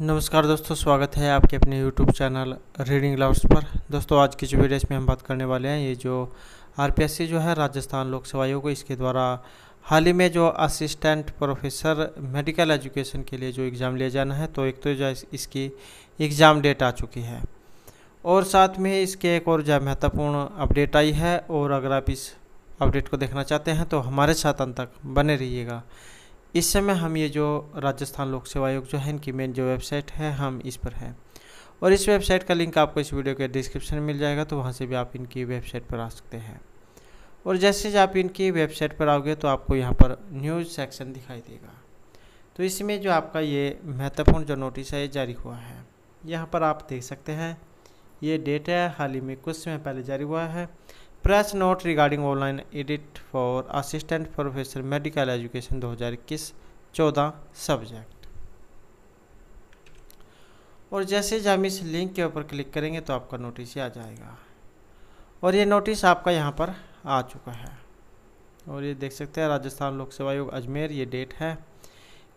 नमस्कार दोस्तों स्वागत है आपके अपने YouTube चैनल रीडिंग लव्स पर दोस्तों आज की जो वीडियो इसमें हम बात करने वाले हैं ये जो आर जो है राजस्थान लोक सेवा आयोग इसके द्वारा हाल ही में जो असिस्टेंट प्रोफेसर मेडिकल एजुकेशन के लिए जो एग्ज़ाम लिया जाना है तो एक तो जो इसकी एग्ज़ाम डेट आ चुकी है और साथ में इसके एक और जो महत्वपूर्ण अपडेट आई है और अगर आप इस अपडेट को देखना चाहते हैं तो हमारे साथ अंत तक बने रहिएगा इस समय हम ये जो राजस्थान लोक सेवा आयोग जो है इनकी मेन जो वेबसाइट है हम इस पर हैं और इस वेबसाइट का लिंक आपको इस वीडियो के डिस्क्रिप्शन में मिल जाएगा तो वहाँ से भी आप इनकी वेबसाइट पर आ सकते हैं और जैसे जैसे आप इनकी वेबसाइट पर आओगे तो आपको यहाँ पर न्यूज़ सेक्शन दिखाई देगा तो इसमें जो आपका ये महत्वपूर्ण जो नोटिस है ये जारी हुआ है यहाँ पर आप देख सकते हैं ये डेट है हाल ही में कुछ समय पहले जारी हुआ है press note regarding online edit for assistant professor medical education 2021 चौदह सब्जेक्ट और जैसे हम इस लिंक के ऊपर क्लिक करेंगे तो आपका नोटिस आ जाएगा और ये नोटिस आपका यहाँ पर आ चुका है और ये देख सकते हैं राजस्थान लोक सेवा आयोग अजमेर ये डेट है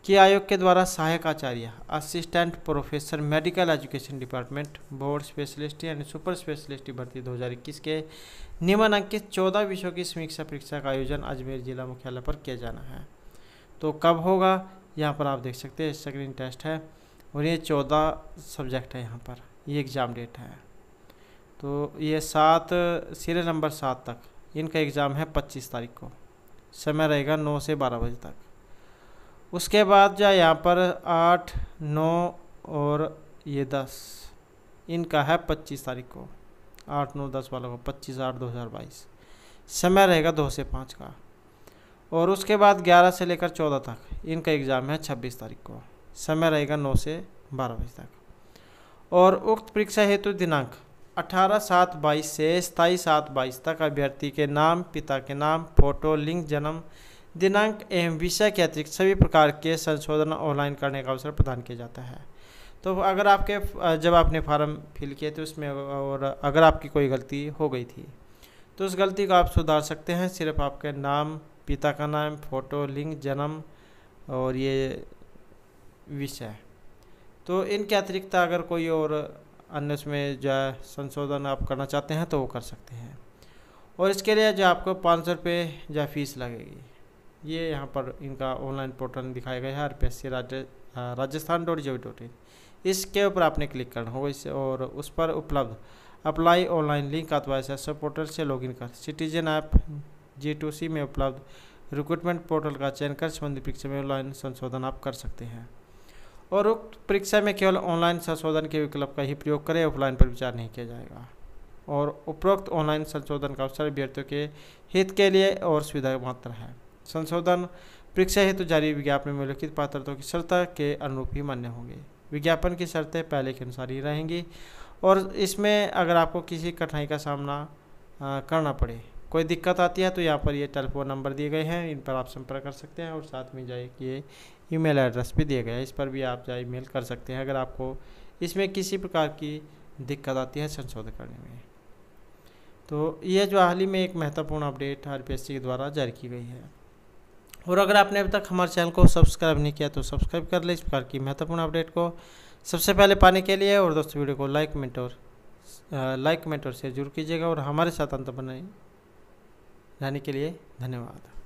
के आयोग के द्वारा सहायक आचार्य assistant professor medical education department board specialist यानी सुपर स्पेशलिस्ट दो भर्ती 2021 के निम्नांकित 14 विषयों की समीक्षा परीक्षा का आयोजन अजमेर जिला मुख्यालय पर किया जाना है तो कब होगा यहाँ पर आप देख सकते हैं स्क्रीन टेस्ट है और ये चौदह सब्जेक्ट है यहाँ पर ये एग्ज़ाम डेट है तो ये सात सिरे नंबर सात तक इनका एग्ज़ाम है पच्चीस तारीख को समय रहेगा नौ से बारह बजे तक उसके बाद जो यहाँ पर आठ नौ और ये दस इनका है पच्चीस तारीख को आठ नौ दस वालों को पच्चीस आठ दो हज़ार बाईस समय रहेगा दो से पाँच का और उसके बाद ग्यारह से लेकर चौदह तक इनका एग्ज़ाम है छब्बीस तारीख को समय रहेगा नौ से बारह बजे तक और उक्त परीक्षा हेतु दिनांक अठारह सात बाईस से सताईस सात बाईस तक अभ्यर्थी के नाम पिता के नाम फोटो लिंक जन्म दिनांक एवं विषय के अतिरिक्त सभी प्रकार के संशोधन ऑनलाइन करने का अवसर प्रदान किया जाता है तो अगर आपके जब आपने फार्म फिल किए थे उसमें और अगर आपकी कोई गलती हो गई थी तो उस गलती को आप सुधार सकते हैं सिर्फ आपके नाम पिता का नाम फोटो लिंग जन्म और ये विषय तो इनके अतिरिक्त अगर कोई और अन्य उसमें जो है संशोधन आप करना चाहते हैं तो वो कर सकते हैं और इसके लिए जो आपको पाँच सौ रुपये जो फीस लगेगी ये यहाँ पर इनका ऑनलाइन पोर्टल दिखाया गया है R P S C Rajasthan dot G dot in इसके ऊपर आपने क्लिक करना होगा इस और उस पर उपलब्ध अप्लाई ऑनलाइन लिंक अथवा एस एस पोर्टल से लॉगिन कर citizen app G two C में उपलब्ध रिक्रूटमेंट पोर्टल का चयन कर संबंधित परीक्षा में ऑनलाइन संशोधन आप कर सकते हैं और उक्त परीक्षा में केवल ऑनलाइन संशोधन के विकल्प का ही प्रयोग करें ऑफलाइन पर विचार नहीं किया जाएगा और उपरोक्त ऑनलाइन संशोधन का अवसर अभ्यर्थियों के हित के लिए और सुविधा मात्र है संशोधन परीक्षा हेतु तो जारी विज्ञापन में उल्लिखित पात्रता की शर्त के अनुरूप ही मान्य होंगे विज्ञापन की शर्तें पहले के अनुसार ही रहेंगी और इसमें अगर आपको किसी कठिनाई का सामना आ, करना पड़े कोई दिक्कत आती है तो यहाँ पर ये टेलीफोन नंबर दिए गए हैं इन पर आप संपर्क कर सकते हैं और साथ में जाए कि ये ईमेल एड्रेस भी दिया गया है इस पर भी आप जाए ईमेल कर सकते हैं अगर आपको इसमें किसी प्रकार की दिक्कत आती है संशोधन करने में तो यह जो हाल ही में एक महत्वपूर्ण अपडेट आर के द्वारा जारी की गई है और अगर आपने अभी तक हमारे चैनल को सब्सक्राइब नहीं किया तो सब्सक्राइब कर ले इस प्रकार की महत्वपूर्ण अपडेट को सबसे पहले पाने के लिए और दोस्तों वीडियो को लाइक कमेंट और लाइक कमेंट और शेयर जरूर कीजिएगा और हमारे साथ अंत बने रहने के लिए धन्यवाद